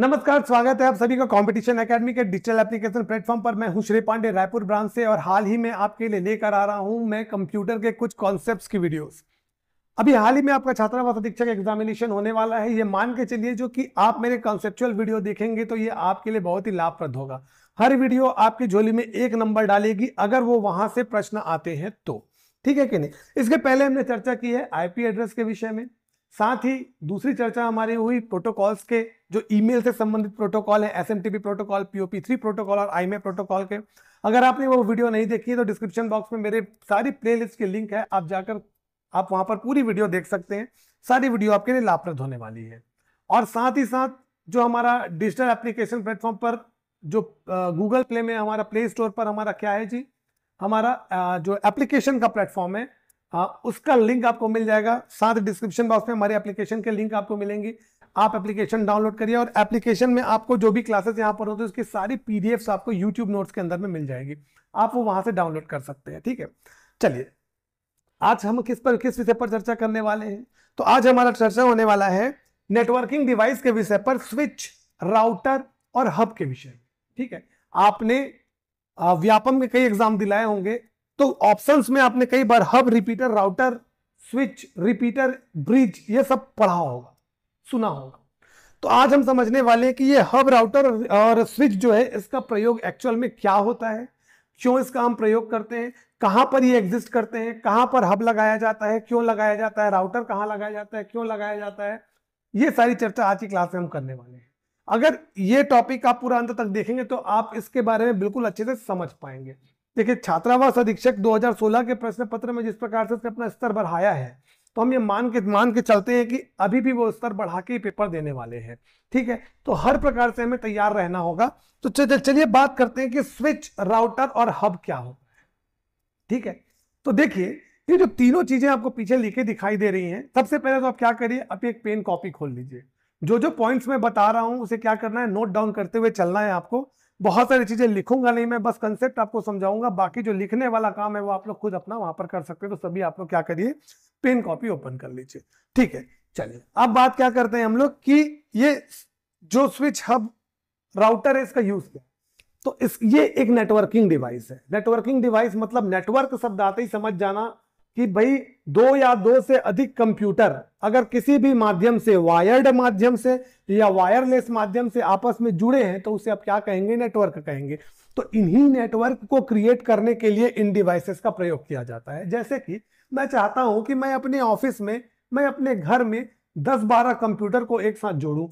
नमस्कार स्वागत है आप सभी का कंपटीशन एकेडमी के डिजिटल एप्लीकेशन प्लेटफॉर्म पर मैं हूं श्री पांडे रायपुर ब्रांच से और हाल ही में आपके लिए लेकर आ रहा हूं मैं कंप्यूटर के कुछ कॉन्सेप्ट्स की वीडियोस अभी हाल ही में आपका छात्रावास अधीक्षक एग्जामिनेशन होने वाला है ये मान के चलिए जो कि आप मेरे कॉन्सेप्चुअल वीडियो देखेंगे तो ये आपके लिए बहुत ही लाभप्रद होगा हर वीडियो आपकी झोली में एक नंबर डालेगी अगर वो वहां से प्रश्न आते हैं तो ठीक है कि नहीं इसके पहले हमने चर्चा की है आईपी एड्रेस के विषय में साथ ही दूसरी चर्चा हमारी हुई प्रोटोकॉल्स के जो ईमेल से संबंधित प्रोटोकॉल है S protocol POP three protocol और आई प्रोटोकॉल के अगर आपने वो वीडियो नहीं देखी है तो डिस्क्रिप्शन बॉक्स में मेरे सारी प्लेलिस्ट की लिंक है आप जाकर आप वहां पर पूरी वीडियो देख सकते हैं सारी वीडियो आपके लिए लाभप्रद होने वाली है और साथ ही साथ जो हमारा डिजिटल एप्लीकेशन प्लेटफॉर्म पर जो गूगल प्ले में हमारा प्ले स्टोर पर हमारा क्या है जी हमारा जो एप्लीकेशन का प्लेटफॉर्म है आ, हाँ, उसका लिंक आपको मिल जाएगा साथ डिस्क्रिप्शन बॉक्स में हमारे एप्लीकेशन के लिंक आपको मिलेंगे आप एप्लीकेशन डाउनलोड करिए और एप्लीकेशन में आपको जो भी क्लासेस यहाँ पर होते हैं उसकी सारी पी आपको यूट्यूब नोट्स के अंदर में मिल जाएगी आप वो वहां से डाउनलोड कर सकते हैं ठीक है चलिए आज हम किस पर किस विषय पर चर्चा करने वाले हैं तो आज हमारा चर्चा होने वाला है नेटवर्किंग डिवाइस के विषय पर स्विच राउटर और हब के विषय ठीक है आपने व्यापम में कई एग्जाम दिलाए होंगे तो ऑप्शंस में आपने कई बार hub repeater router switch repeater bridge ये सब पढ़ा होगा सुना होगा तो आज हम समझने वाले हैं कि ये हब राउटर और स्विच जो है इसका प्रयोग एक्चुअल में क्या होता है क्यों इसका हम प्रयोग करते हैं कहाँ पर ये एग्जिस्ट करते हैं कहाँ पर हब लगाया जाता है क्यों लगाया जाता है राउटर कहाँ लगाया जाता है क्यों लगाया जाता है ये सारी चर्चा आज की क्लास में हम करने वाले हैं अगर ये टॉपिक आप पूरा अंत तक देखेंगे तो आप इसके बारे में बिल्कुल अच्छे से समझ पाएंगे देखिए छात्रावास अधीक्षक 2016 के प्रश्न पत्र में जिस प्रकार से उसने अपना स्तर बढ़ाया है तो हम ये मान के मान के चलते हैं कि अभी भी वो स्तर बढ़ा के पेपर देने वाले हैं ठीक है तो हर प्रकार से हमें तैयार रहना होगा तो चलिए बात करते हैं कि स्विच राउटर और हब क्या हो ठीक है तो देखिए ये जो तीनों चीजें आपको पीछे लिखे दिखाई दे रही हैं सबसे पहले तो आप क्या करिए आप एक पेन कॉपी खोल लीजिए जो जो पॉइंट्स मैं बता रहा हूं उसे क्या करना है नोट डाउन करते हुए चलना है आपको बहुत सारी चीज़ें लिखूंगा नहीं मैं बस कंसेप्ट आपको समझाऊंगा बाकी जो लिखने वाला काम है वो आप लोग खुद अपना वहां पर कर सकते हो तो सभी आप लोग क्या करिए पेन कॉपी ओपन कर लीजिए ठीक है चलिए अब बात क्या करते हैं हम लोग कि ये जो स्विच हब राउटर है इसका यूज क्या तो इस ये एक नेटवर्किंग डिवाइस है नेटवर्किंग डिवाइस मतलब नेटवर्क शब्द आते ही समझ जाना कि भाई दो या दो से अधिक कंप्यूटर अगर किसी भी माध्यम से वायर्ड माध्यम से या वायरलेस माध्यम से आपस में जुड़े हैं तो उसे आप क्या कहेंगे नेटवर्क कहेंगे तो इन्हीं नेटवर्क को क्रिएट करने के लिए इन डिवाइसेस का प्रयोग किया जाता है जैसे कि मैं चाहता हूं कि मैं अपने ऑफिस में मैं अपने घर में दस बारह कंप्यूटर को एक साथ जोड़ू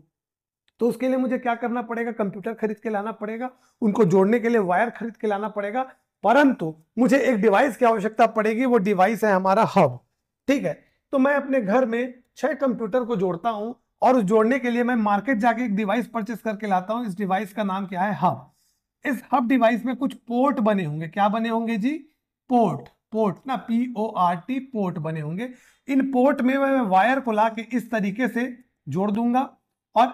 तो उसके लिए मुझे क्या करना पड़ेगा कंप्यूटर खरीद के लाना पड़ेगा उनको जोड़ने के लिए वायर खरीद के लाना पड़ेगा परंतु मुझे एक डिवाइस की आवश्यकता पड़ेगी वो डिवाइस है हमारा हब ठीक है तो मैं अपने घर में छह कंप्यूटर को जोड़ता हूं और उस जोड़ने के लिए मैं मार्केट जाके एक डिवाइस परचेस करके लाता हूं इस डिवाइस का नाम क्या है हब इस हब डिवाइस में कुछ पोर्ट बने होंगे क्या बने होंगे जी पोर्ट पोर्ट ना P O R T port बने होंगे इन पोर्ट में मैं वायर को ला के इस तरीके से जोड़ दूंगा और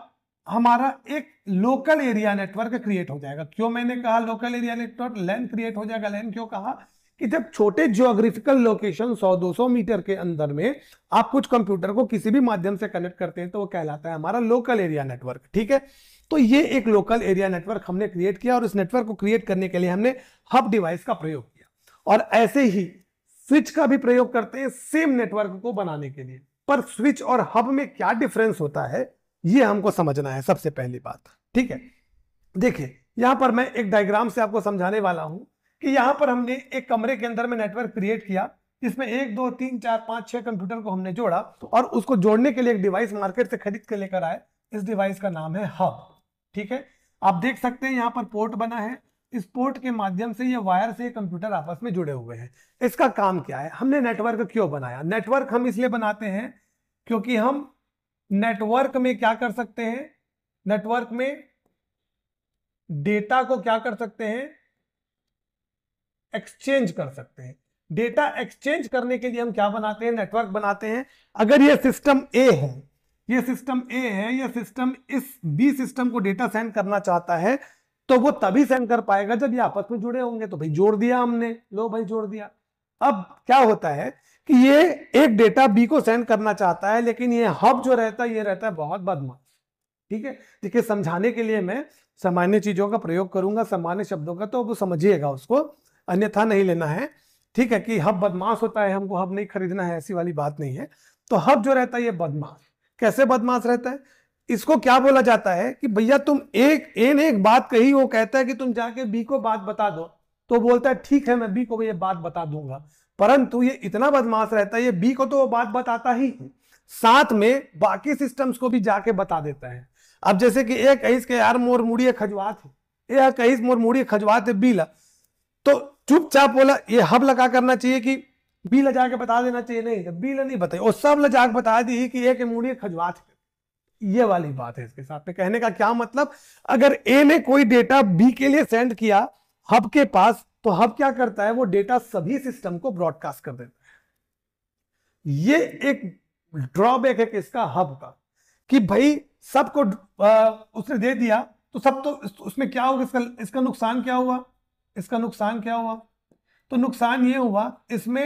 हमारा एक लोकल एरिया नेटवर्क क्रिएट हो जाएगा क्यों मैंने कहा local area network LAN create हो जाएगा लैन क्यों कहा कि जब छोटे जियोग्राफिकल लोकेशन 100-200 मीटर के अंदर में आप कुछ कंप्यूटर को किसी भी माध्यम से कनेक्ट करते हैं तो वो कहलाता है हमारा लोकल एरिया नेटवर्क ठीक है तो ये एक लोकल एरिया नेटवर्क हमने क्रिएट किया और इस नेटवर्क को क्रिएट करने के लिए हमने हब डिवाइस का प्रयोग किया और ऐसे ही स्विच का भी प्रयोग करते हैं सेम नेटवर्क को बनाने के लिए पर स्विच और हब में क्या डिफरेंस होता है ये हमको समझना है सबसे पहली बात ठीक है देखिए यहां पर मैं एक डायग्राम से आपको समझाने वाला हूं कि यहां पर हमने एक कमरे के अंदर में नेटवर्क क्रिएट किया इसमें एक दो तीन चार पांच छह कंप्यूटर को हमने जोड़ा और उसको जोड़ने के लिए एक डिवाइस मार्केट से खरीद के लेकर आए इस डिवाइस का नाम है हब ठीक है आप देख सकते हैं यहाँ पर पोर्ट बना है इस पोर्ट के माध्यम से ये वायर से कंप्यूटर आपस में जुड़े हुए हैं इसका काम क्या है हमने नेटवर्क क्यों बनाया नेटवर्क हम इसलिए बनाते हैं क्योंकि हम नेटवर्क में क्या कर सकते हैं नेटवर्क में डेटा को क्या कर सकते हैं एक्सचेंज कर सकते हैं डेटा एक्सचेंज करने के लिए हम क्या बनाते हैं नेटवर्क बनाते हैं अगर ये सिस्टम ए है ये सिस्टम ए है ये सिस्टम इस बी सिस्टम को डेटा सेंड करना चाहता है तो वो तभी सेंड कर पाएगा जब ये आपस में जुड़े होंगे तो भाई जोड़ दिया हमने लो भाई जोड़ दिया अब क्या होता है कि ये एक डेटा बी को सेंड करना चाहता है लेकिन ये हब जो रहता है ये रहता है बहुत बदमाश ठीक है देखिए समझाने के लिए मैं सामान्य चीजों का प्रयोग करूंगा सामान्य शब्दों का तो वो समझिएगा उसको अन्यथा नहीं लेना है ठीक है कि हब बदमाश होता है हमको हब नहीं खरीदना है ऐसी वाली बात नहीं है तो हब जो रहता है ये बदमाश कैसे बदमाश रहता है इसको क्या बोला जाता है कि भैया तुम एक एन एक बात कही वो कहता है कि तुम जाके बी को बात बता दो तो बोलता है ठीक है मैं बी को ये बात बता दूंगा परंतु ये इतना बदमाश रहता है ये बी को तो वो बात बताता ही है साथ में बाकी सिस्टम्स को भी जाके बता देता है अब जैसे कि ए कहीस के यार मोर मुड़िए खजवात है ए कहीस मोर मुड़िए खजवात है बीला तो चुपचाप बोला ये हब लगा करना चाहिए कि बी ला के बता देना चाहिए नहीं बी ला नहीं बताई और सब ला के बता दी कि एक मुड़ी खजवात है ये वाली बात है इसके साथ में कहने का क्या मतलब अगर ए ने कोई डेटा बी के लिए सेंड किया हब के पास तो हब क्या करता है वो डेटा सभी सिस्टम को ब्रॉडकास्ट कर देता है ये एक ड्रॉबैक है किसका हब का कि भाई सबको उसने दे दिया तो सब तो उसमें क्या होगा इसका इसका नुकसान क्या हुआ इसका नुकसान क्या हुआ तो नुकसान ये हुआ इसमें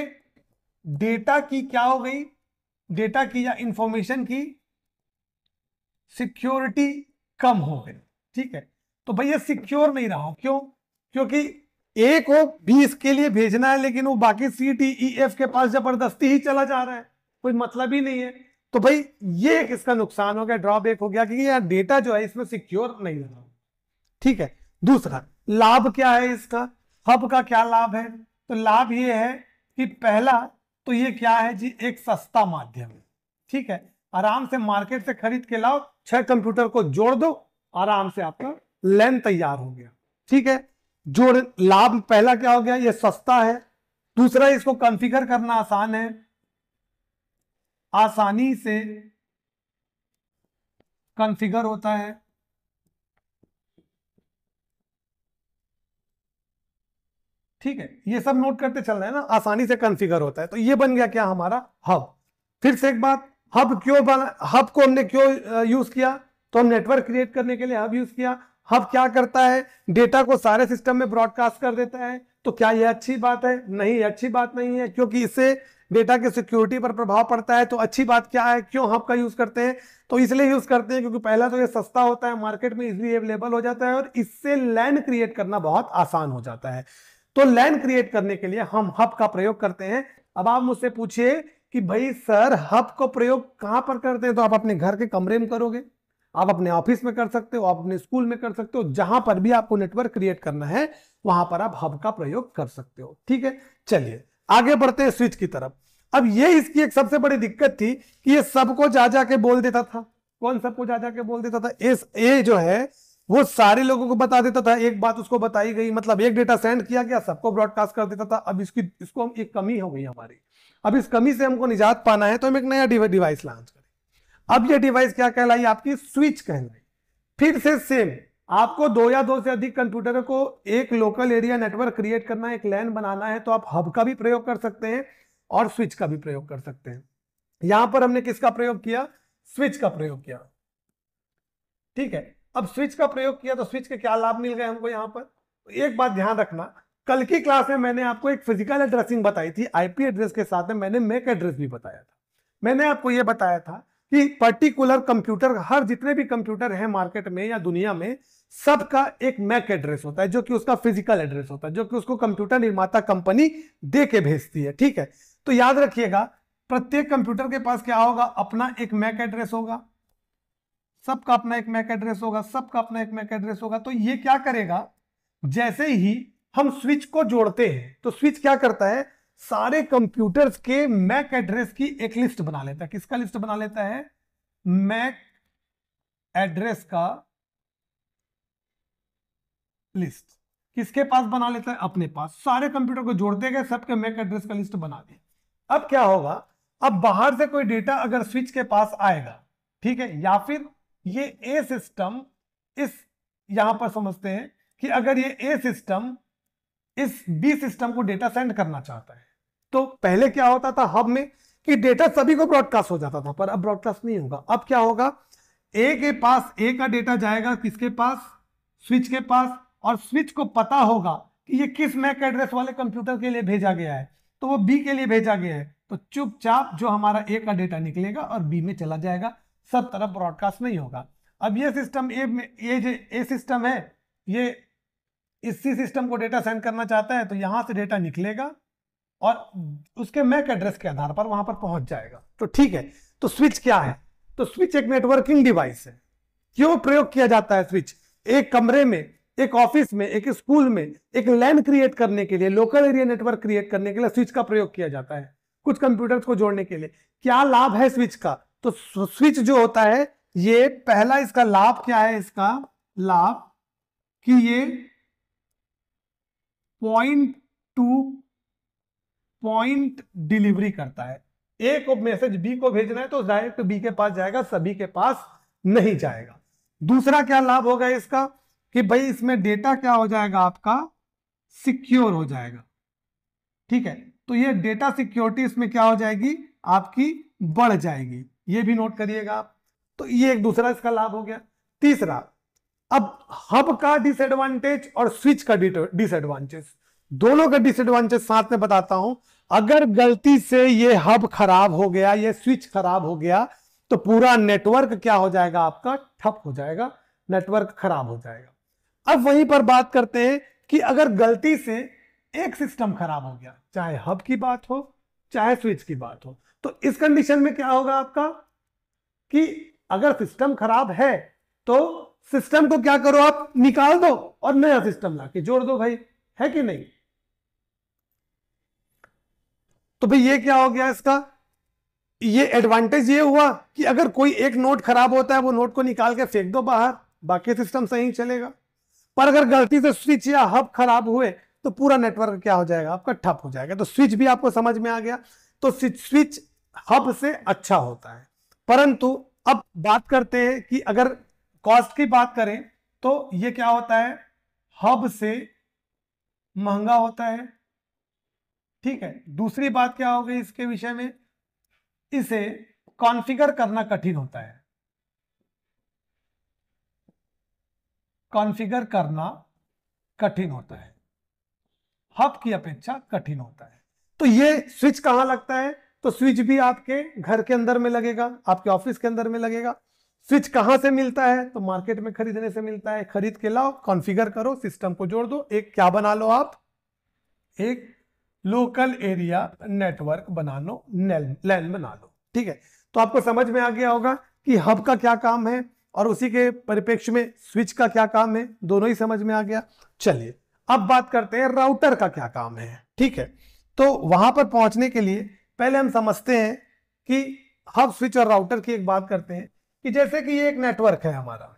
डेटा की क्या हो गई डेटा की या इंफॉर्मेशन की सिक्योरिटी कम हो गई ठीक है तो भैया सिक्योर नहीं रहा क्यों क्योंकि ए को भी इसके लिए भेजना है लेकिन वो बाकी सी टी ई एफ के पास जबरदस्ती ही चला जा रहा है कोई मतलब ही नहीं है तो भाई ये एक इसका नुकसान हो गया ड्रॉबैक हो गया क्योंकि यार डेटा जो है इसमें सिक्योर नहीं रहा ठीक है दूसरा लाभ क्या है इसका हब का क्या लाभ है तो लाभ ये है कि पहला तो ये क्या है जी एक सस्ता माध्यम है ठीक है आराम से मार्केट से खरीद के लाओ छह कंप्यूटर को जोड़ दो आराम से आपका लेन तैयार हो गया ठीक है जो लाभ पहला क्या हो गया ये सस्ता है दूसरा इसको कॉन्फ़िगर करना आसान है आसानी से कॉन्फ़िगर होता है ठीक है ये सब नोट करते चल रहे हैं ना आसानी से कॉन्फ़िगर होता है तो ये बन गया क्या हमारा हब फिर से एक बात हब क्यों बना हब को हमने क्यों यूज किया तो हम नेटवर्क क्रिएट करने के लिए हब यूज किया हब क्या करता है डेटा को सारे सिस्टम में ब्रॉडकास्ट कर देता है तो क्या यह अच्छी बात है नहीं अच्छी बात नहीं है क्योंकि इससे डेटा की सिक्योरिटी पर प्रभाव पड़ता है तो अच्छी बात क्या है क्यों हब का यूज करते हैं तो इसलिए यूज करते हैं क्योंकि पहला तो ये सस्ता होता है मार्केट में इजिली अवेलेबल हो जाता है और इससे लैन क्रिएट करना बहुत आसान हो जाता है तो लैन क्रिएट करने के लिए हम हब का प्रयोग करते हैं अब आप मुझसे पूछिए कि भाई सर हब को प्रयोग कहां पर करते हैं तो आप अपने घर के कमरे में करोगे आप अपने ऑफिस में कर सकते हो आप अपने स्कूल में कर सकते हो जहां पर भी आपको नेटवर्क क्रिएट करना है वहां पर आप हब का प्रयोग कर सकते हो ठीक है चलिए आगे बढ़ते हैं स्विच की तरफ अब ये इसकी एक सबसे बड़ी दिक्कत थी कि ये सबको जा जाके बोल देता था कौन सबको जा जाके बोल देता था एस ए जो है वो सारे लोगों को बता देता था एक बात उसको बताई गई मतलब एक डेटा सेंड किया गया सबको ब्रॉडकास्ट कर देता था अब इसकी इसको हम एक कमी हो गई हमारी अब इस कमी से हमको निजात पाना है तो हम एक नया डिवाइस लॉन्च अब ये डिवाइस क्या कहलाई आपकी स्विच कहलाई फिर से सेम आपको दो या दो से अधिक कंप्यूटर को एक लोकल एरिया नेटवर्क क्रिएट करना है एक लैन बनाना है तो आप हब का भी प्रयोग कर सकते हैं और स्विच का भी प्रयोग कर सकते हैं यहां पर हमने किसका प्रयोग किया स्विच का प्रयोग किया ठीक है अब स्विच का प्रयोग किया तो स्विच के क्या लाभ मिल गए हमको यहां पर एक बात ध्यान रखना कल की क्लास में मैंने आपको एक फिजिकल एड्रेसिंग बताई थी आईपी एड्रेस के साथ में मैंने मेक एड्रेस भी बताया था मैंने आपको यह बताया था कि पर्टिकुलर कंप्यूटर हर जितने भी कंप्यूटर हैं मार्केट में या दुनिया में सबका एक मैक एड्रेस होता है जो कि उसका फिजिकल एड्रेस होता है जो कि उसको कंप्यूटर निर्माता कंपनी दे के भेजती है ठीक है तो याद रखिएगा प्रत्येक कंप्यूटर के पास क्या होगा अपना एक मैक एड्रेस होगा सबका अपना एक मैक एड्रेस होगा सबका अपना एक मैक एड्रेस होगा तो ये क्या करेगा जैसे ही हम स्विच को जोड़ते हैं तो स्विच क्या करता है सारे कंप्यूटर्स के मैक एड्रेस की एक लिस्ट बना लेता है किसका लिस्ट बना लेता है मैक एड्रेस का लिस्ट किसके पास बना लेता है अपने पास सारे कंप्यूटर को जोड़ते गए सबके मैक एड्रेस का लिस्ट बना दिया अब क्या होगा अब बाहर से कोई डेटा अगर स्विच के पास आएगा ठीक है या फिर ये ए सिस्टम इस यहां पर समझते हैं कि अगर ये ए सिस्टम इस बी सिस्टम को डेटा सेंड करना चाहता है तो पहले क्या होता था हब में कि डेटा सभी को ब्रॉडकास्ट हो जाता था पर अब ब्रॉडकास्ट नहीं होगा अब क्या होगा ए के पास ए का डेटा जाएगा किसके पास स्विच के पास और स्विच को पता होगा कि ये किस मैक एड्रेस वाले कंप्यूटर के लिए भेजा गया है तो वो बी के लिए भेजा गया है तो चुपचाप जो हमारा ए का डेटा निकलेगा और बी में चला जाएगा सब तरफ ब्रॉडकास्ट नहीं होगा अब ये सिस्टम ए में ये जो ए सिस्टम है ये इसी सिस्टम को डेटा सेंड करना चाहता है तो यहां से डेटा निकलेगा और उसके मैक एड्रेस के आधार पर वहां पर पहुंच जाएगा तो ठीक है तो स्विच क्या है तो स्विच एक नेटवर्किंग डिवाइस है क्यों प्रयोग किया जाता है स्विच एक कमरे में एक ऑफिस में एक स्कूल में एक लैन क्रिएट करने के लिए लोकल एरिया नेटवर्क क्रिएट करने के लिए स्विच का प्रयोग किया जाता है कुछ कंप्यूटर्स को जोड़ने के लिए क्या लाभ है स्विच का तो स्विच जो होता है ये पहला इसका लाभ क्या है इसका लाभ कि ये पॉइंट टू पॉइंट डिलीवरी करता है ए को मैसेज बी को भेजना है तो डायरेक्ट बी के पास जाएगा सभी के पास नहीं जाएगा दूसरा क्या लाभ होगा इसका कि भाई इसमें डेटा क्या हो जाएगा आपका सिक्योर हो जाएगा ठीक है तो ये डेटा सिक्योरिटी इसमें क्या हो जाएगी आपकी बढ़ जाएगी ये भी नोट करिएगा आप तो ये एक दूसरा इसका लाभ हो गया तीसरा अब हब का डिसएडवांटेज और स्विच का डिसएडवांटेज दोनों का डिसएडवांटेज साथ में बताता हूं अगर गलती से ये हब खराब हो गया ये स्विच खराब हो गया तो पूरा नेटवर्क क्या हो जाएगा आपका ठप हो जाएगा नेटवर्क खराब हो जाएगा अब वहीं पर बात करते हैं कि अगर गलती से एक सिस्टम खराब हो गया चाहे हब की बात हो चाहे स्विच की बात हो तो इस कंडीशन में क्या होगा आपका कि अगर सिस्टम खराब है तो सिस्टम को क्या करो आप निकाल दो और नया सिस्टम लाके जोड़ दो भाई है कि नहीं तो भाई ये क्या हो गया इसका ये एडवांटेज ये हुआ कि अगर कोई एक नोट खराब होता है वो नोट को निकाल के फेंक दो बाहर बाकी सिस्टम सही चलेगा पर अगर गलती से स्विच या हब खराब हुए तो पूरा नेटवर्क क्या हो जाएगा आपका ठप हो जाएगा तो स्विच भी आपको समझ में आ गया तो स्विच हब से अच्छा होता है परंतु अब बात करते हैं कि अगर कॉस्ट की बात करें तो ये क्या होता है हब से महंगा होता है ठीक है दूसरी बात क्या हो गई इसके विषय में इसे कॉन्फ़िगर करना कठिन होता है कॉन्फ़िगर करना कठिन होता है हब की अपेक्षा कठिन होता है तो ये स्विच कहां लगता है तो स्विच भी आपके घर के अंदर में लगेगा आपके ऑफिस के अंदर में लगेगा स्विच कहां से मिलता है तो मार्केट में खरीदने से मिलता है खरीद के लाओ कॉन्फ़िगर करो सिस्टम को जोड़ दो एक क्या बना लो आप एक लोकल एरिया नेटवर्क बना लो लैन बना लो ठीक है तो आपको समझ में आ गया होगा कि हब का क्या काम है और उसी के परिप्रेक्ष्य में स्विच का क्या काम है दोनों ही समझ में आ गया चलिए अब बात करते हैं राउटर का क्या काम है ठीक है तो वहां पर पहुंचने के लिए पहले हम समझते हैं कि हब स्विच और राउटर की एक बात करते हैं कि जैसे कि ये एक नेटवर्क है हमारा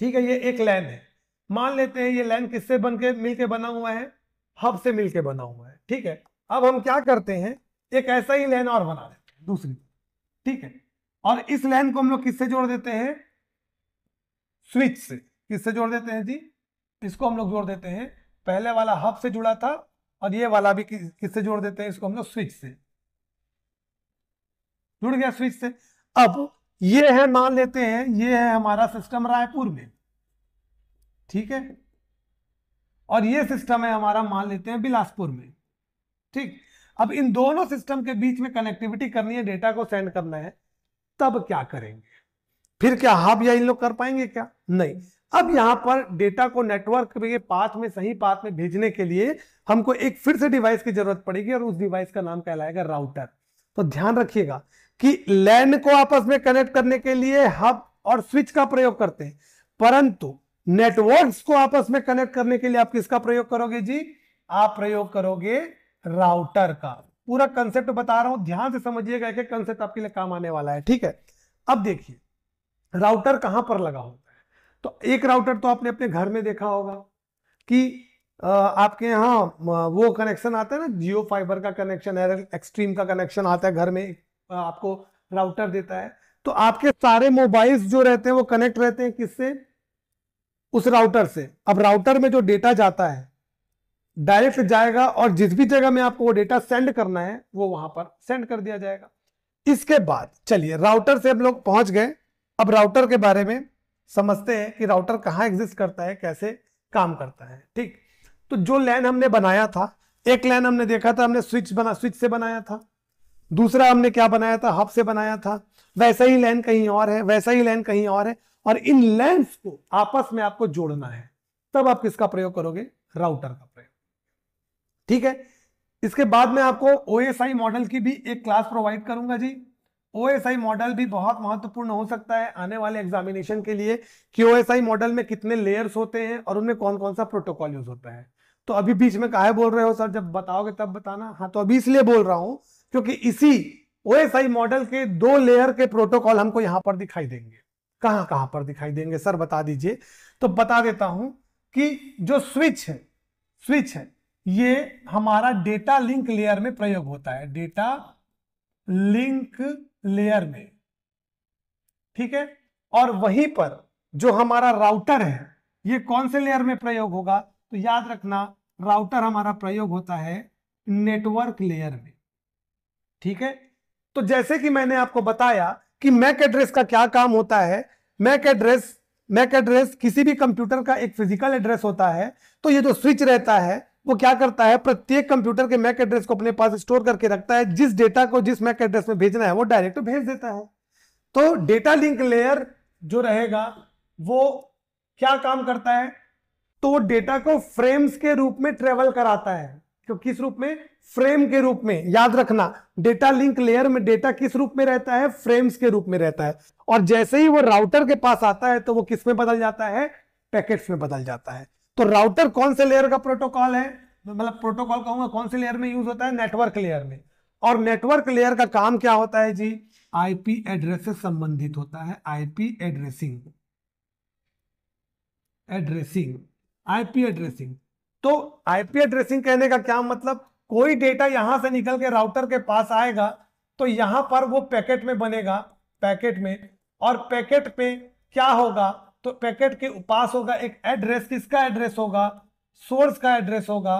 ठीक है ये एक लैन है मान लेते हैं ये लैन किससे बन के मिलकर बना हुआ है हब से मिलकर बना हुआ है ठीक है अब हम क्या करते हैं एक ऐसा ही लाइन और बना देते हैं दूसरी ठीक है और इस लाइन को हम लोग किससे जोड़ देते हैं स्विच से किससे जोड़ देते हैं जी इसको हम लोग जोड़ देते हैं पहले वाला हब से जुड़ा था और ये वाला भी किससे जोड़ देते हैं इसको हम लोग स्विच से जुड़ गया स्विच से अब ये है मान लेते हैं ये है हमारा सिस्टम रायपुर में ठीक है और ये सिस्टम है हमारा मान लेते हैं बिलासपुर में ठीक अब इन दोनों सिस्टम के बीच में कनेक्टिविटी करनी है डेटा को सेंड करना है तब क्या करेंगे फिर क्या हब या इन लोग कर पाएंगे क्या नहीं अब यहां पर डेटा को नेटवर्क के पाथ में सही पाथ में भेजने के लिए हमको एक फिर से डिवाइस की जरूरत पड़ेगी और उस डिवाइस का नाम कहलाएगा राउटर तो ध्यान रखिएगा कि लैन को आपस में कनेक्ट करने के लिए हब और स्विच का प्रयोग करते हैं परंतु नेटवर्क्स को आपस में कनेक्ट करने के लिए आप किसका प्रयोग करोगे जी आप प्रयोग करोगे राउटर का पूरा कंसेप्ट बता रहा हूं ध्यान से समझिएगा एक कंसेप्ट आपके लिए काम आने वाला है ठीक है अब देखिए राउटर कहां पर लगा होता है तो एक राउटर तो आपने अपने घर में देखा होगा कि आपके यहाँ वो कनेक्शन आता है ना जियो फाइबर का कनेक्शन है एक्सट्रीम का कनेक्शन आता है घर में आपको राउटर देता है तो आपके सारे मोबाइल्स जो रहते हैं वो कनेक्ट रहते हैं किससे उस राउटर से अब राउटर में जो डेटा जाता है डायरेक्ट जाएगा और जिस भी जगह में आपको वो डेटा सेंड करना है वो वहां पर सेंड कर दिया जाएगा इसके बाद चलिए राउटर से हम लोग पहुंच गए अब राउटर के बारे में समझते हैं कि राउटर कहाँ एग्जिस्ट करता है कैसे काम करता है ठीक तो जो लैन हमने बनाया था एक लैन हमने देखा था हमने स्विच बना स्विच से बनाया था दूसरा हमने क्या बनाया था हब से बनाया था वैसा ही लैन कहीं और है वैसा ही लैन कहीं और है और इन लैंड को आपस में आपको जोड़ना है तब आप किसका प्रयोग करोगे राउटर का ठीक है इसके बाद में आपको आई मॉडल की भी एक क्लास प्रोवाइड करूंगा जी आई मॉडल भी बहुत महत्वपूर्ण हो सकता है आने वाले एग्जामिनेशन के लिए कि ओएसआई मॉडल में कितने लेयर्स होते हैं और उनमें कौन कौन सा प्रोटोकॉल यूज होता है तो अभी बीच में काहे बोल रहे हो सर जब बताओगे तब बताना हाँ तो अभी इसलिए बोल रहा हूं क्योंकि इसी आई मॉडल के दो लेयर के प्रोटोकॉल हमको यहां पर दिखाई देंगे कहां कहां पर दिखाई देंगे सर बता दीजिए तो बता देता हूं कि जो स्विच है स्विच है ये हमारा डेटा लिंक लेयर में प्रयोग होता है डेटा लिंक लेयर में ठीक है और वहीं पर जो हमारा राउटर है ये कौन से लेयर में प्रयोग होगा तो याद रखना राउटर हमारा प्रयोग होता है नेटवर्क लेयर में ठीक है तो जैसे कि मैंने आपको बताया कि मैक एड्रेस का क्या काम होता है मैक एड्रेस मैक एड्रेस किसी भी कंप्यूटर का एक फिजिकल एड्रेस होता है तो ये जो स्विच रहता है वो क्या करता है प्रत्येक कंप्यूटर के मैक एड्रेस को अपने पास स्टोर करके रखता है जिस डेटा को जिस मैक एड्रेस में भेजना है वो डायरेक्ट भेज देता है तो डेटा लिंक लेयर जो रहेगा वो क्या काम करता है तो डेटा को फ्रेम्स के रूप में ट्रेवल कराता है तो किस रूप में फ्रेम के रूप में याद रखना डेटा लिंक लेयर में डेटा किस रूप में रहता है फ्रेम्स के रूप में रहता है और जैसे ही वो राउटर के पास आता है तो वो किस में बदल जाता है पैकेट्स में बदल जाता है तो राउटर कौन से लेयर का प्रोटोकॉल है मतलब प्रोटोकॉल कहूंगा कौन से लेयर में यूज होता है नेटवर्क लेयर में और नेटवर्क लेयर का काम क्या होता है जी आईपी एड्रेस से संबंधित होता है IP addressing addressing IP addressing तो आईपी एड्रेसिंग कहने का क्या मतलब कोई डेटा यहां से निकल के राउटर के पास आएगा तो यहां पर वो पैकेट में बनेगा पैकेट में और पैकेट में क्या होगा तो पैकेट के पास होगा एक एड्रेस किसका एड्रेस होगा सोर्स का एड्रेस होगा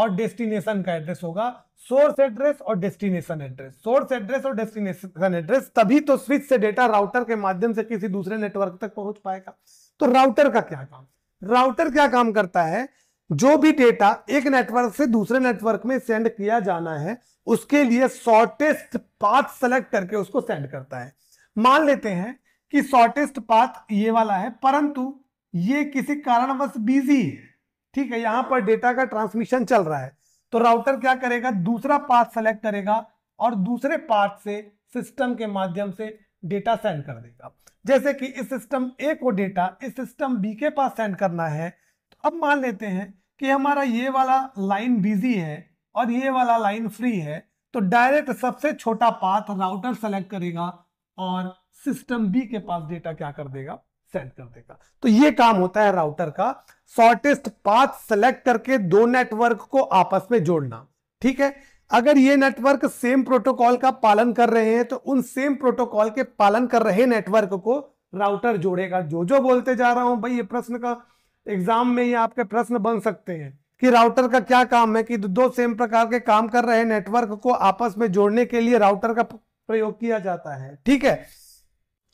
और डेस्टिनेशन का एड्रेस होगा सोर्स एड्रेस और डेस्टिनेशन एड्रेस सोर्स एड्रेस और डेस्टिनेशन एड्रेस तभी तो स्विच से डेटा राउटर के माध्यम से किसी दूसरे नेटवर्क तक पहुंच पाएगा तो राउटर का क्या काम राउटर क्या काम करता है जो भी डेटा एक नेटवर्क से दूसरे नेटवर्क में सेंड किया जाना है उसके लिए शॉर्टेस्ट पाथ सेलेक्ट करके उसको सेंड करता है मान लेते हैं कि शॉर्टेस्ट पाथ ये वाला है परंतु ये किसी कारणवश बिजी है ठीक है यहां पर डेटा का ट्रांसमिशन चल रहा है तो राउटर क्या करेगा दूसरा पाथ सेलेक्ट करेगा और दूसरे पाथ से सिस्टम के माध्यम से डेटा सेंड कर देगा जैसे कि इस सिस्टम ए को डेटा इस सिस्टम बी के पास सेंड करना है तो अब मान लेते हैं कि हमारा ये वाला लाइन बिजी है और ये वाला लाइन फ्री है तो डायरेक्ट सबसे छोटा पाथ राउटर सेलेक्ट करेगा और सिस्टम बी के पास डेटा क्या कर देगा सेंड कर देगा तो ये काम होता है राउटर का शॉर्टेस्ट पाथ सेलेक्ट करके दो नेटवर्क को आपस में जोड़ना ठीक है अगर ये नेटवर्क सेम प्रोटोकॉल का पालन कर रहे हैं तो उन सेम प्रोटोकॉल के पालन कर रहे नेटवर्क को राउटर जोड़ेगा जो जो बोलते जा रहा हूं भाई ये प्रश्न का एग्जाम में ये आपके प्रश्न बन सकते हैं कि राउटर का क्या काम है कि दो सेम प्रकार के काम कर रहे नेटवर्क को आपस में जोड़ने के लिए राउटर का प्रयोग किया जाता है ठीक है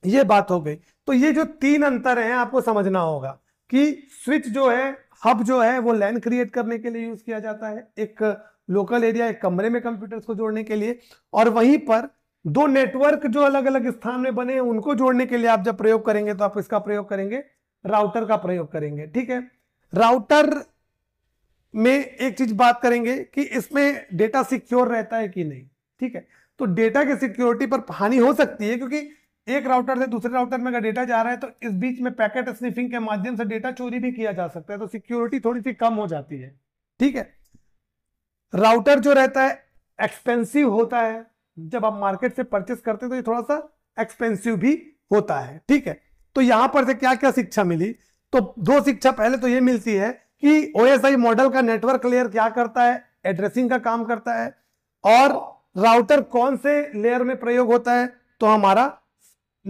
ये बात हो गई तो ये जो तीन अंतर हैं आपको समझना होगा कि स्विच जो है हब जो है वो लैन क्रिएट करने के लिए यूज किया जाता है एक लोकल एरिया एक कमरे में कंप्यूटर्स को जोड़ने के लिए और वहीं पर दो नेटवर्क जो अलग अलग स्थान में बने हैं उनको जोड़ने के लिए आप जब प्रयोग करेंगे तो आप इसका प्रयोग करेंगे राउटर का प्रयोग करेंगे ठीक है राउटर में एक चीज बात करेंगे कि इसमें डेटा सिक्योर रहता है कि नहीं ठीक है तो डेटा की सिक्योरिटी पर हानि हो सकती है क्योंकि एक राउटर से दूसरे राउटर में अगर डेटा जा रहा है तो इस बीच में पैकेट स्निफिंग के माध्यम से डेटा चोरी भी किया जा सकता है तो सिक्योरिटी थोड़ी सी कम हो जाती है ठीक है राउटर जो रहता है एक्सपेंसिव होता है जब आप मार्केट से परचेस करते हैं तो ये थोड़ा सा एक्सपेंसिव भी होता है ठीक है तो यहां पर से क्या क्या शिक्षा मिली तो दो शिक्षा पहले तो ये मिलती है कि ओ मॉडल का नेटवर्क लेयर क्या करता है एड्रेसिंग का काम करता है और राउटर कौन से लेयर में प्रयोग होता है तो हमारा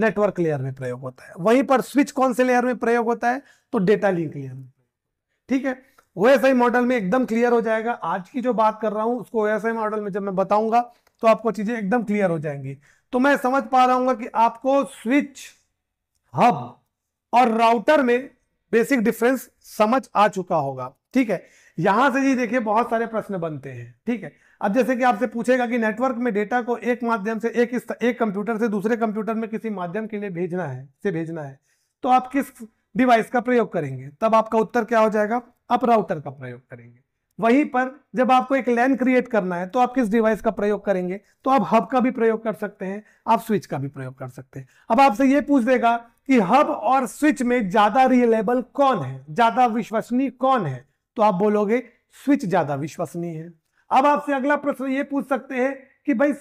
नेटवर्क लेयर में प्रयोग होता है वहीं पर स्विच कौन से लेयर में प्रयोग होता है तो डेटा लिंक लेयर में ठीक है आई मॉडल में एकदम क्लियर हो जाएगा आज की जो बात कर रहा हूं उसको आई मॉडल में जब मैं बताऊंगा तो आपको चीजें एकदम क्लियर हो जाएंगी तो मैं समझ पा रहा हूँ कि आपको स्विच हब और राउटर में बेसिक डिफरेंस समझ आ चुका होगा ठीक है यहां से जी देखिए बहुत सारे प्रश्न बनते हैं ठीक है अब जैसे कि आपसे पूछेगा कि नेटवर्क में डेटा को एक माध्यम से एक एक कंप्यूटर से दूसरे कंप्यूटर में किसी माध्यम के लिए भेजना है से भेजना है तो आप किस डिवाइस का प्रयोग करेंगे तब आपका उत्तर क्या हो जाएगा आप राउटर का प्रयोग करेंगे वहीं पर जब आपको एक लैन क्रिएट करना है तो आप किस डिवाइस का प्रयोग करेंगे तो आप हब का भी प्रयोग कर सकते हैं आप स्विच का भी प्रयोग कर सकते हैं अब आपसे ये पूछ देगा कि हब और स्विच में ज़्यादा रिलेबल कौन है ज़्यादा विश्वसनीय कौन है तो आप बोलोगे स्विच ज़्यादा विश्वसनीय है अब आपसे अगला प्रश्न ये पूछ सकते हैं कि भाई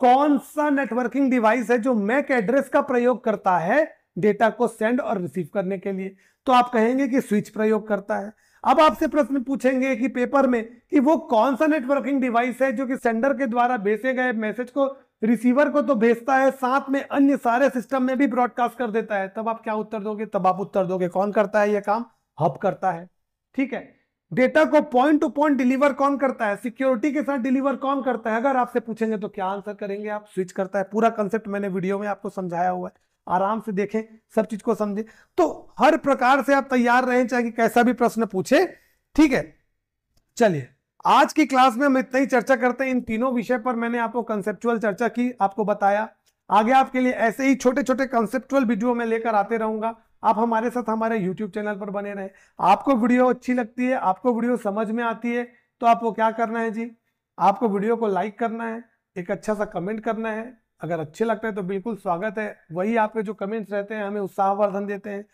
कौन सा नेटवर्किंग डिवाइस है जो मैक एड्रेस का प्रयोग करता है डेटा को सेंड और रिसीव करने के लिए तो आप कहेंगे कि स्विच प्रयोग करता है अब आपसे प्रश्न पूछेंगे कि पेपर में कि वो कौन सा नेटवर्किंग डिवाइस है जो कि सेंडर के द्वारा भेजे गए मैसेज को रिसीवर को तो भेजता है साथ में अन्य सारे सिस्टम में भी ब्रॉडकास्ट कर देता है तब आप क्या उत्तर दोगे तब आप उत्तर दोगे कौन करता है यह काम हब करता है ठीक है डेटा को पॉइंट टू पॉइंट डिलीवर कौन करता है सिक्योरिटी के साथ डिलीवर कौन करता है अगर आपसे पूछेंगे तो क्या आंसर करेंगे आप स्विच करता है पूरा कंसेप्ट मैंने वीडियो में आपको समझाया हुआ है आराम से देखें सब चीज को समझे तो हर प्रकार से आप तैयार रहें चाहे कैसा भी प्रश्न पूछे ठीक है चलिए आज की क्लास में हम इतना ही चर्चा करते हैं इन तीनों विषय पर मैंने आपको कंसेप्चुअल चर्चा की आपको बताया आगे आपके लिए ऐसे ही छोटे छोटे कंसेप्चुअल वीडियो में लेकर आते रहूंगा आप हमारे साथ हमारे यूट्यूब चैनल पर बने रहें आपको वीडियो अच्छी लगती है आपको वीडियो समझ में आती है तो आपको क्या करना है जी आपको वीडियो को लाइक करना है एक अच्छा सा कमेंट करना है अगर अच्छे लगता है तो बिल्कुल स्वागत है वही आपके जो कमेंट्स रहते हैं हमें उत्साहवर्धन देते हैं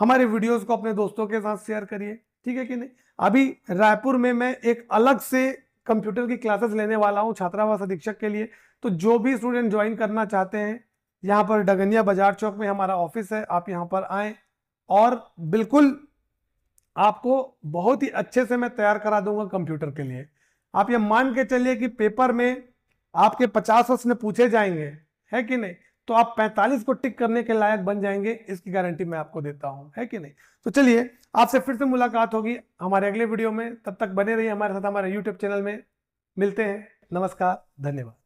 हमारे वीडियोज को अपने दोस्तों के साथ शेयर करिए ठीक है कि नहीं अभी रायपुर में मैं एक अलग से कंप्यूटर की क्लासेस लेने वाला हूँ छात्रावास अधीक्षक के लिए तो जो भी स्टूडेंट ज्वाइन करना चाहते हैं यहाँ पर डगनिया बाजार चौक में हमारा ऑफिस है आप यहाँ पर आए और बिल्कुल आपको बहुत ही अच्छे से मैं तैयार करा दूंगा कंप्यूटर के लिए आप ये मान के चलिए कि पेपर में आपके पचास प्रश्न पूछे जाएंगे है कि नहीं तो आप 45 को टिक करने के लायक बन जाएंगे इसकी गारंटी मैं आपको देता हूं है कि नहीं तो चलिए आपसे फिर से मुलाकात होगी हमारे अगले वीडियो में तब तक बने रहिए हमारे साथ हमारे यूट्यूब चैनल में मिलते हैं नमस्कार धन्यवाद